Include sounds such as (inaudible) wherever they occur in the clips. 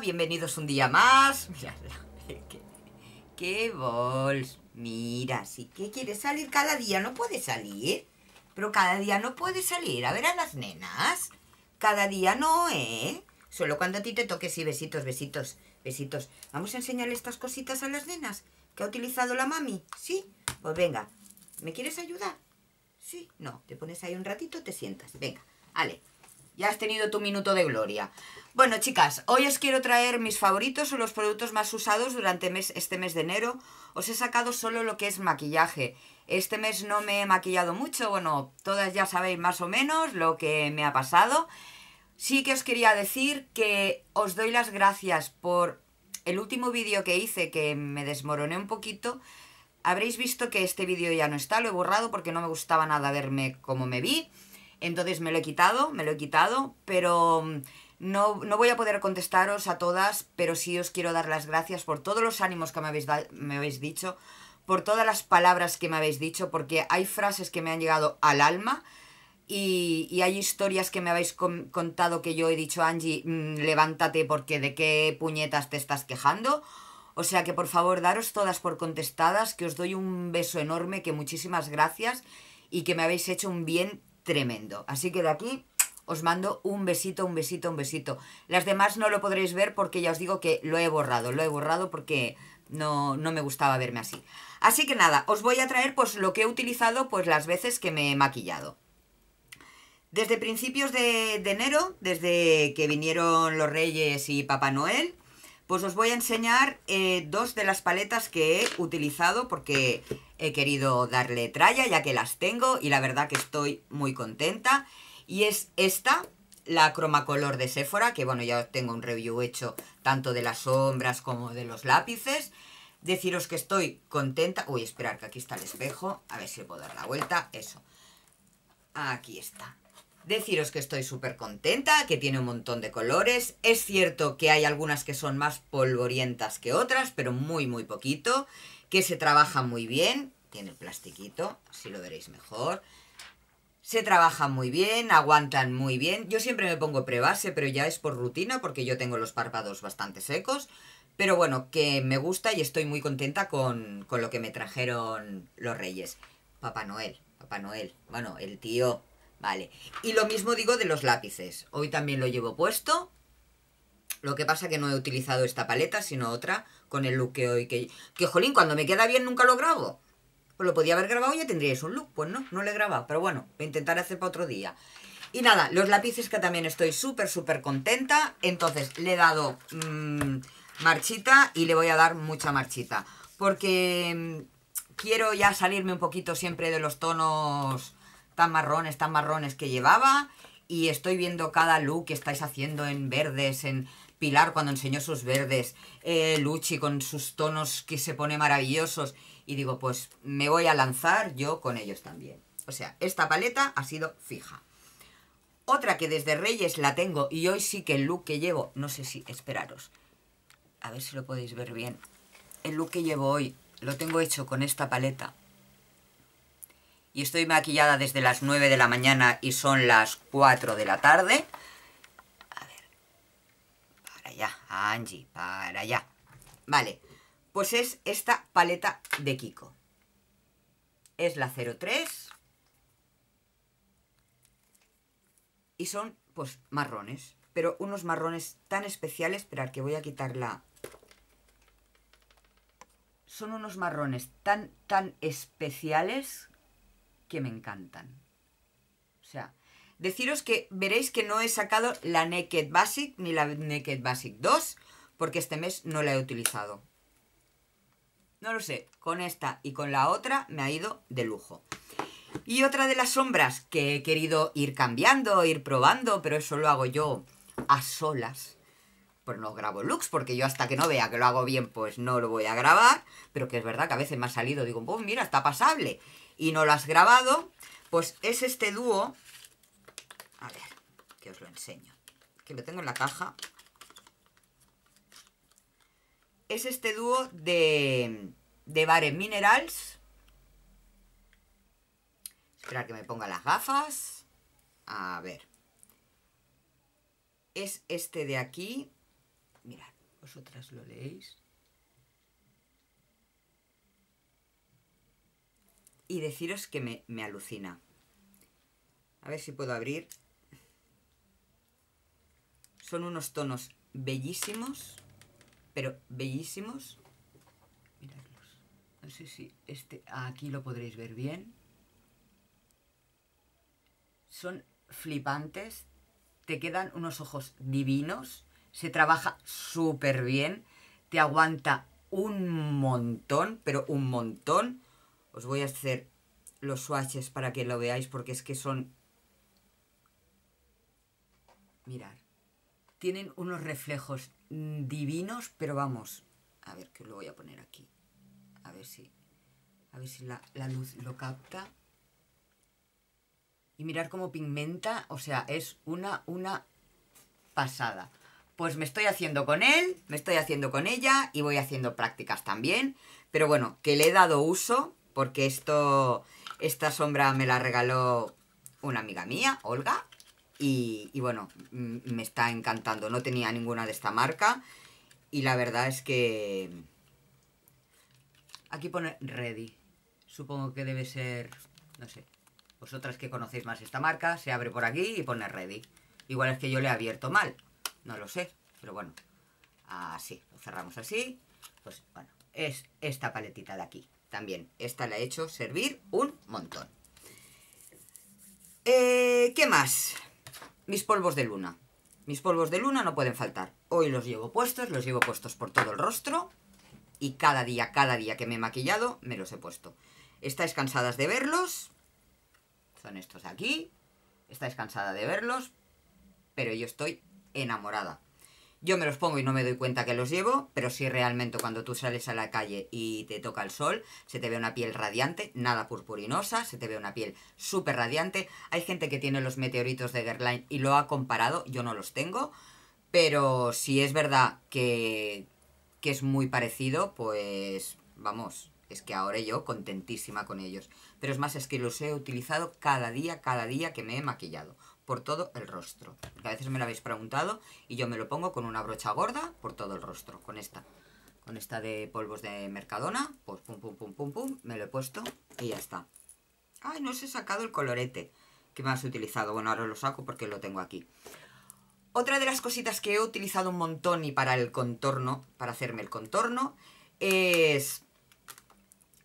bienvenidos un día más. Mira, (laughs) qué, bols. Mira, sí que quiere salir cada día, no puede salir. Pero cada día no puede salir a ver a las nenas. Cada día no, ¿eh? Solo cuando a ti te toques y besitos, besitos, besitos. Vamos a enseñarle estas cositas a las nenas que ha utilizado la mami, ¿sí? Pues venga, ¿me quieres ayudar? Sí, no, te pones ahí un ratito, te sientas. Venga, vale, ya has tenido tu minuto de gloria. Bueno, chicas, hoy os quiero traer mis favoritos o los productos más usados durante mes, este mes de enero. Os he sacado solo lo que es maquillaje. Este mes no me he maquillado mucho, bueno, todas ya sabéis más o menos lo que me ha pasado. Sí que os quería decir que os doy las gracias por el último vídeo que hice, que me desmoroné un poquito. Habréis visto que este vídeo ya no está, lo he borrado porque no me gustaba nada verme como me vi. Entonces me lo he quitado, me lo he quitado, pero mm, no, voy a poder contestaros a todas, pero sí os quiero dar las gracias por todos los ánimos que me habéis, me habéis dicho, por todas las palabras que me habéis dicho, porque hay frases que me han llegado al alma y, y hay historias que me habéis contado que yo he dicho, Angie, mm, levántate porque de qué puñetas te estás quejando. O sea que por favor daros todas por contestadas, que os doy un beso enorme, que muchísimas gracias y que me habéis hecho un bien tremendo. Así que de aquí os mando un besito, un besito, un besito. Las demás no lo podréis ver porque ya os digo que lo he borrado. Lo he borrado porque no, me gustaba verme así. Así que nada, os voy a traer pues lo que he utilizado pues las veces que me he maquillado. Desde principios de, enero, desde que vinieron los Reyes y Papá Noel, pues os voy a enseñar eh, dos de las paletas que he utilizado porque he querido darle tralla ya que las tengo y la verdad que estoy muy contenta. Y es esta, la croma color de Sephora, que bueno, ya tengo un review hecho tanto de las sombras como de los lápices. Deciros que estoy contenta. Uy, esperar que aquí está el espejo. A ver si puedo dar la vuelta. Eso. Aquí está. Deciros que estoy súper contenta, que tiene un montón de colores. Es cierto que hay algunas que son más polvorientas que otras, pero muy, muy poquito. Que se trabaja muy bien. Tiene el plastiquito, así lo veréis mejor. Se trabajan muy bien, aguantan muy bien. Yo siempre me pongo prebase, pero ya es por rutina porque yo tengo los párpados bastante secos. Pero bueno, que me gusta y estoy muy contenta con, con lo que me trajeron los reyes. Papá Noel, Papá Noel, bueno, el tío, vale. Y lo mismo digo de los lápices. Hoy también lo llevo puesto. Lo que pasa que no he utilizado esta paleta, sino otra, con el look que hoy que... Que jolín, cuando me queda bien nunca lo grabo. Pues lo podía haber grabado y ya tendríais un look. Pues no, no lo he grabado. Pero bueno, lo intentaré hacer para otro día. Y nada, los lápices que también estoy súper, súper contenta. Entonces le he dado mm, marchita y le voy a dar mucha marchita. Porque mm, quiero ya salirme un poquito siempre de los tonos tan marrones, tan marrones que llevaba. Y estoy viendo cada look que estáis haciendo en verdes, en Pilar cuando enseñó sus verdes, eh, Luchi con sus tonos que se pone maravillosos y digo, pues me voy a lanzar yo con ellos también. O sea, esta paleta ha sido fija. Otra que desde Reyes la tengo y hoy sí que el look que llevo, no sé si, esperaros, a ver si lo podéis ver bien. El look que llevo hoy lo tengo hecho con esta paleta y estoy maquillada desde las 9 de la mañana y son las 4 de la tarde. A ver, para allá, Angie, para allá. Vale, pues es esta paleta de Kiko. Es la 03. Y son, pues, marrones. Pero unos marrones tan especiales. Esperar que voy a quitarla Son unos marrones tan, tan especiales que me encantan. O sea, deciros que veréis que no he sacado la Naked Basic ni la Naked Basic 2 porque este mes no la he utilizado. No lo sé, con esta y con la otra me ha ido de lujo. Y otra de las sombras que he querido ir cambiando, ir probando, pero eso lo hago yo a solas. Pues no grabo looks, porque yo hasta que no vea que lo hago bien, pues no lo voy a grabar. Pero que es verdad que a veces me ha salido, digo, pues mira, está pasable. Y no lo has grabado, pues es este dúo. A ver, que os lo enseño. Que lo tengo en la caja es este dúo de, de bares minerals. Esperar que me ponga las gafas. A ver. Es este de aquí. Mirad, vosotras lo leéis. Y deciros que me, me alucina. A ver si puedo abrir. Son unos tonos bellísimos pero bellísimos. Miradlos. No sé si este, aquí lo podréis ver bien. Son flipantes. Te quedan unos ojos divinos. Se trabaja súper bien. Te aguanta un montón, pero un montón. Os voy a hacer los swatches para que lo veáis porque es que son... Mirad tienen unos reflejos mm, divinos, pero vamos, a ver que lo voy a poner aquí, a ver si, a ver si la, luz lo capta. Y mirar cómo pigmenta, o sea, es una, una pasada. Pues me estoy haciendo con él, me estoy haciendo con ella y voy haciendo prácticas también. Pero bueno, que le he dado uso porque esto, esta sombra me la regaló una amiga mía, Olga, y, bueno, me está encantando. No tenía ninguna de esta marca. Y la verdad es que... Aquí pone ready. Supongo que debe ser... No sé. Vosotras que conocéis más esta marca, se abre por aquí y pone ready. Igual es que yo le he abierto mal. No lo sé. Pero bueno. Así. Lo cerramos así. Pues bueno. Es esta paletita de aquí. También. Esta la he hecho servir un montón. Eh, ¿Qué más? Mis polvos de luna. Mis polvos de luna no pueden faltar. Hoy los llevo puestos, los llevo puestos por todo el rostro. Y cada día, cada día que me he maquillado, me los he puesto. Estáis cansadas de verlos. Son estos de aquí. Estáis cansada de verlos. Pero yo estoy enamorada. Yo me los pongo y no me doy cuenta que los llevo, pero si realmente cuando tú sales a la calle y te toca el sol, se te ve una piel radiante, nada purpurinosa, se te ve una piel súper radiante. Hay gente que tiene los meteoritos de Guerlain y lo ha comparado, yo no los tengo, pero si es verdad que, que es muy parecido, pues vamos, es que ahora yo contentísima con ellos. Pero es más, es que los he utilizado cada día, cada día que me he maquillado por todo el rostro. a veces me lo habéis preguntado y yo me lo pongo con una brocha gorda por todo el rostro, con esta. Con esta de polvos de Mercadona, pues pum, pum, pum, pum, pum, me lo he puesto y ya está. Ay, no os he sacado el colorete que me has utilizado. Bueno, ahora lo saco porque lo tengo aquí. Otra de las cositas que he utilizado un montón y para el contorno, para hacerme el contorno, es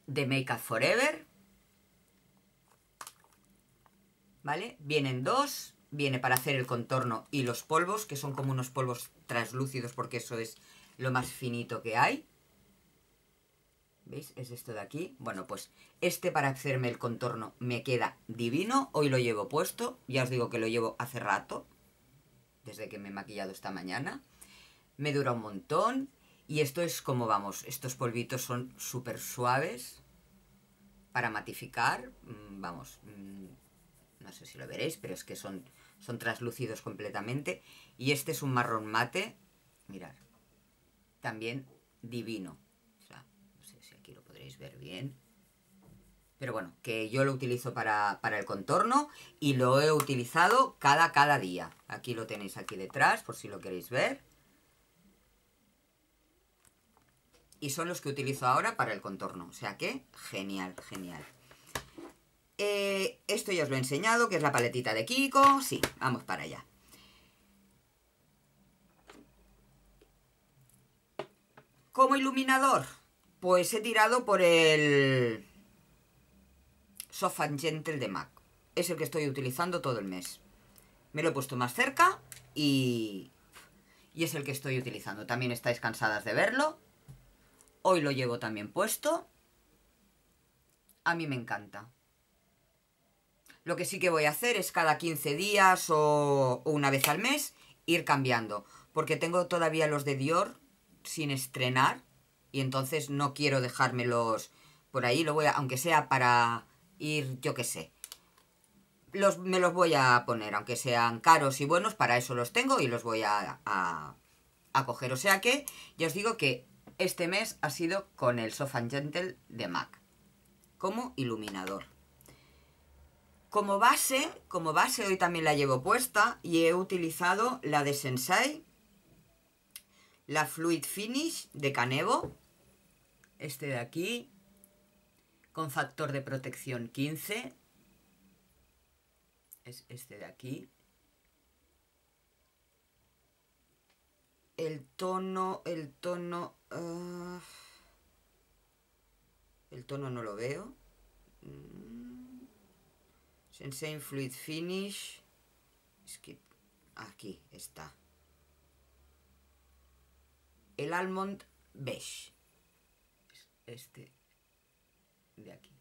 de Make Up Forever, ¿vale? Vienen dos, viene para hacer el contorno y los polvos, que son como unos polvos translúcidos porque eso es lo más finito que hay. ¿Veis? Es esto de aquí. Bueno, pues este para hacerme el contorno me queda divino. Hoy lo llevo puesto. Ya os digo que lo llevo hace rato. Desde que me he maquillado esta mañana. Me dura un montón. Y esto es como vamos. Estos polvitos son súper suaves. Para matificar. Mm, vamos. Mm, no sé si lo veréis, pero es que son, son translúcidos completamente. Y este es un marrón mate, mirar, también divino. O sea, no sé si aquí lo podréis ver bien. Pero bueno, que yo lo utilizo para, para, el contorno y lo he utilizado cada, cada día. Aquí lo tenéis aquí detrás, por si lo queréis ver. Y son los que utilizo ahora para el contorno. O sea que, genial, genial. Eh, esto ya os lo he enseñado, que es la paletita de Kiko. Sí, vamos para allá. Como iluminador, pues he tirado por el Soft and Gentle de MAC. Es el que estoy utilizando todo el mes. Me lo he puesto más cerca y, y es el que estoy utilizando. También estáis cansadas de verlo. Hoy lo llevo también puesto. A mí me encanta. Lo que sí que voy a hacer es cada 15 días o, una vez al mes ir cambiando. Porque tengo todavía los de Dior sin estrenar y entonces no quiero dejármelos por ahí. Lo voy a, aunque sea para ir, yo qué sé. Los, me los voy a poner, aunque sean caros y buenos, para eso los tengo y los voy a, coger. O sea que ya os digo que este mes ha sido con el Soft and Gentle de MAC como iluminador. Como base, como base hoy también la llevo puesta y he utilizado la de Sensai, la Fluid Finish de Canevo, este de aquí, con factor de protección 15, es este de aquí. El tono, el tono... Ah, el tono no lo veo. Mm. Sensei Fluid Finish. aquí está. El Almond Beige. Este de aquí.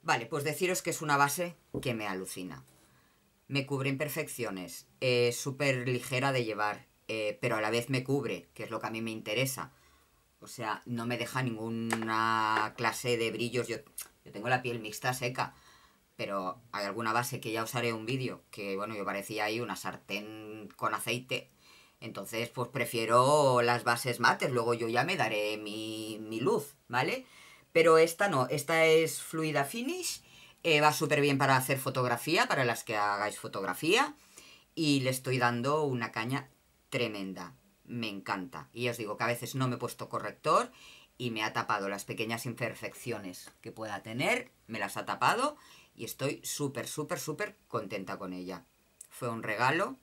Vale, pues deciros que es una base que me alucina. Me cubre imperfecciones, es eh, súper ligera de llevar, eh, pero a la vez me cubre, que es lo que a mí me interesa. O sea, no me deja ninguna clase de brillos. Yo, tengo la piel mixta seca, pero hay alguna base que ya usaré un vídeo, que bueno, yo parecía ahí una sartén con aceite. Entonces, pues prefiero las bases mates, luego yo ya me daré mi, luz, ¿vale? Pero esta no, esta es fluida finish, eh, va súper bien para hacer fotografía, para las que hagáis fotografía, y le estoy dando una caña tremenda me encanta. Y os digo que a veces no me he puesto corrector y me ha tapado las pequeñas imperfecciones que pueda tener, me las ha tapado y estoy súper, súper, súper contenta con ella. Fue un regalo,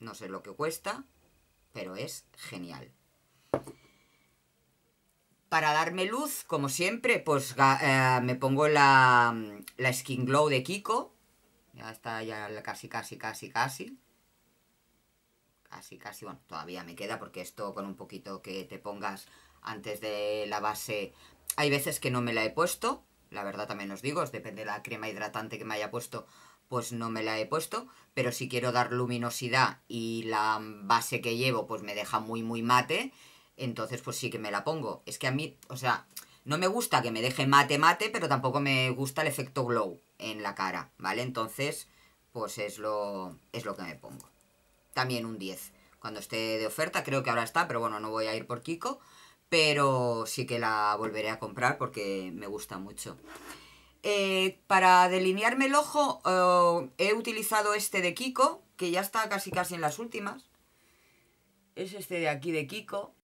no sé lo que cuesta, pero es genial. Para darme luz, como siempre, pues eh, me pongo la, Skin Glow de Kiko. Ya está ya casi, casi, casi, casi. Así casi, bueno, todavía me queda porque esto con un poquito que te pongas antes de la base, hay veces que no me la he puesto, la verdad también os digo, depende de la crema hidratante que me haya puesto, pues no me la he puesto, pero si quiero dar luminosidad y la base que llevo pues me deja muy muy mate, entonces pues sí que me la pongo. Es que a mí, o sea, no me gusta que me deje mate mate, pero tampoco me gusta el efecto glow en la cara, ¿vale? Entonces, pues es lo, es lo que me pongo también un 10. Cuando esté de oferta, creo que ahora está, pero bueno, no voy a ir por Kiko. Pero sí que la volveré a comprar porque me gusta mucho. Eh, para delinearme el ojo eh, he utilizado este de Kiko, que ya está casi casi en las últimas. Es este de aquí de Kiko.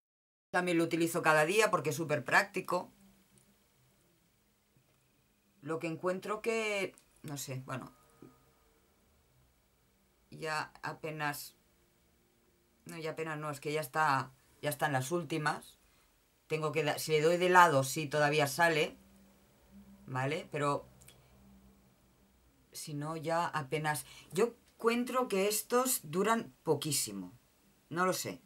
También lo utilizo cada día porque es súper práctico. Lo que encuentro que... no sé, bueno... Ya apenas no, ya apenas no, es que ya está, ya están las últimas. Tengo que, si le doy de lado, sí, todavía sale, ¿vale? Pero si no, ya apenas... Yo encuentro que estos duran poquísimo, no lo sé.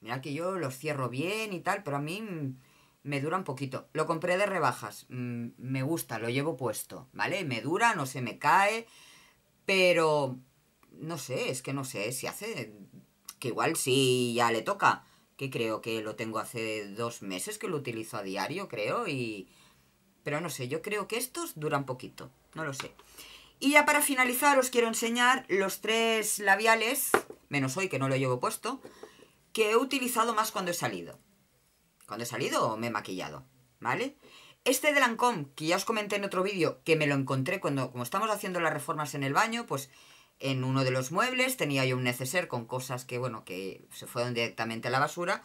Mira que yo los cierro bien y tal, pero a mí me duran poquito. Lo compré de rebajas, me gusta, lo llevo puesto, ¿vale? Me dura, no se me cae, pero no sé, es que no sé, si hace que igual sí ya le toca. Que creo que lo tengo hace dos meses que lo utilizo a diario, creo, y... Pero no sé, yo creo que estos duran poquito, no lo sé. Y ya para finalizar os quiero enseñar los tres labiales, menos hoy que no lo llevo puesto, que he utilizado más cuando he salido. Cuando he salido o me he maquillado, ¿vale? Este de Lancôme, que ya os comenté en otro vídeo, que me lo encontré cuando, como estamos haciendo las reformas en el baño, pues en uno de los muebles tenía yo un neceser con cosas que, bueno, que se fueron directamente a la basura.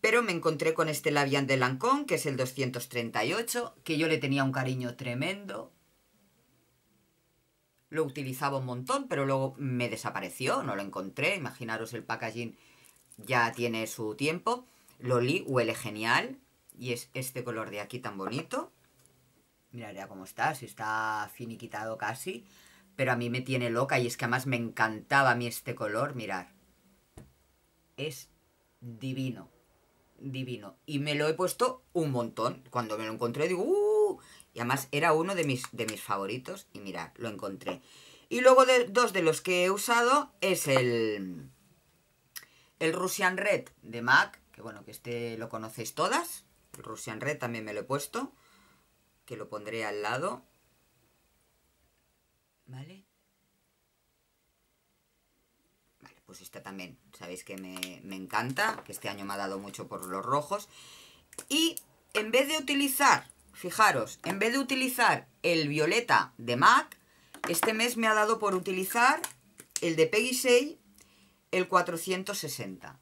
Pero me encontré con este labial de Lancôme, que es el 238, que yo le tenía un cariño tremendo. Lo utilizaba un montón, pero luego me desapareció, no lo encontré. Imaginaros, el packaging ya tiene su tiempo. Lo li, huele genial. Y es este color de aquí tan bonito. Mirad ya cómo está, si está finiquitado casi pero a mí me tiene loca y es que además me encantaba a mí este color, mirar. Es divino, divino. Y me lo he puesto un montón. Cuando me lo encontré digo, ¡uh! Y además era uno de mis, de mis favoritos y mirad, lo encontré. Y luego de, dos de los que he usado es el, el Russian Red de MAC, que bueno, que este lo conocéis todas. El Russian Red también me lo he puesto, que lo pondré al lado. ¿Vale? pues esta también, sabéis que me, me encanta, que este año me ha dado mucho por los rojos. Y en vez de utilizar, fijaros, en vez de utilizar el violeta de MAC, este mes me ha dado por utilizar el de Peggy 6, el 460.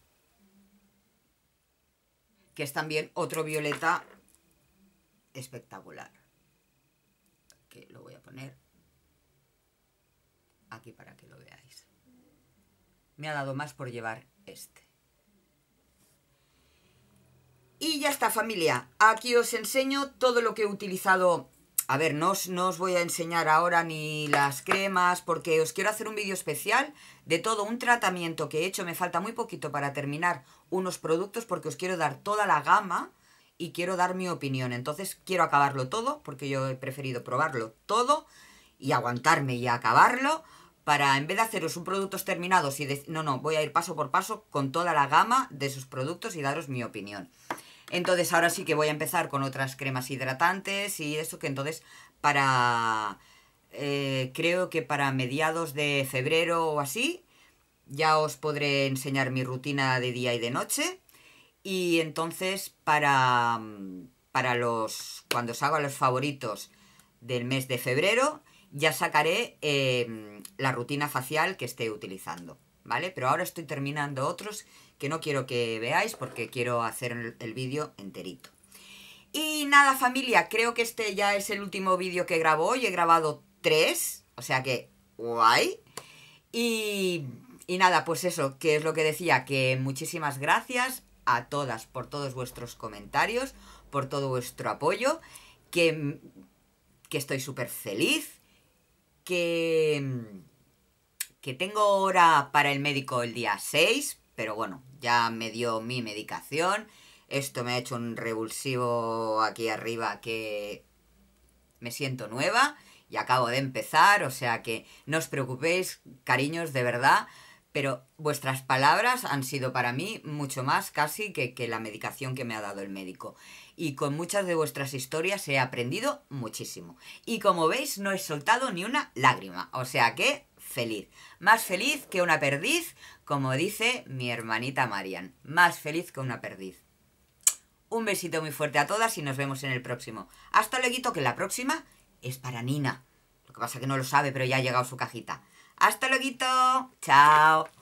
Que es también otro violeta espectacular. Que lo voy a poner aquí para que lo veáis. Me ha dado más por llevar este. Y ya está familia, aquí os enseño todo lo que he utilizado. A ver, no os, voy a enseñar ahora ni las cremas porque os quiero hacer un vídeo especial de todo un tratamiento que he hecho. Me falta muy poquito para terminar unos productos porque os quiero dar toda la gama y quiero dar mi opinión. Entonces quiero acabarlo todo porque yo he preferido probarlo todo y aguantarme y acabarlo para, en vez de haceros un productos terminados y no, no, voy a ir paso por paso con toda la gama de sus productos y daros mi opinión. Entonces ahora sí que voy a empezar con otras cremas hidratantes y eso que entonces para... Eh, creo que para mediados de febrero o así ya os podré enseñar mi rutina de día y de noche. Y entonces para, para los... cuando os haga los favoritos del mes de febrero ya sacaré em, la rutina facial que esté utilizando, ¿vale? Pero ahora estoy terminando otros que no quiero que veáis porque quiero hacer el vídeo enterito. Y nada familia, creo que este ya es el último vídeo que grabo hoy, he grabado tres, o sea que guay. Y, nada, pues eso, que es lo que decía, que muchísimas gracias a todas por todos vuestros comentarios, por todo vuestro apoyo, que, que estoy súper feliz, Mm, que, tengo hora para el médico el día 6, pero bueno, ya me dio mi medicación. Esto me ha hecho un revulsivo aquí arriba que me siento nueva y acabo de empezar, o sea que no os preocupéis, cariños, de verdad, pero vuestras palabras han sido para mí mucho más casi que, que la medicación que me ha dado el médico y con muchas de vuestras historias he aprendido muchísimo. Y como veis, no he soltado ni una lágrima, o sea que feliz. Más feliz que una perdiz, como dice mi hermanita Marian. Más feliz que una perdiz. Un besito muy fuerte a todas y nos vemos en el próximo. Hasta luego, que la próxima es para Nina. Lo que pasa que no lo sabe, pero ya ha llegado su cajita. Hasta luego. Chao.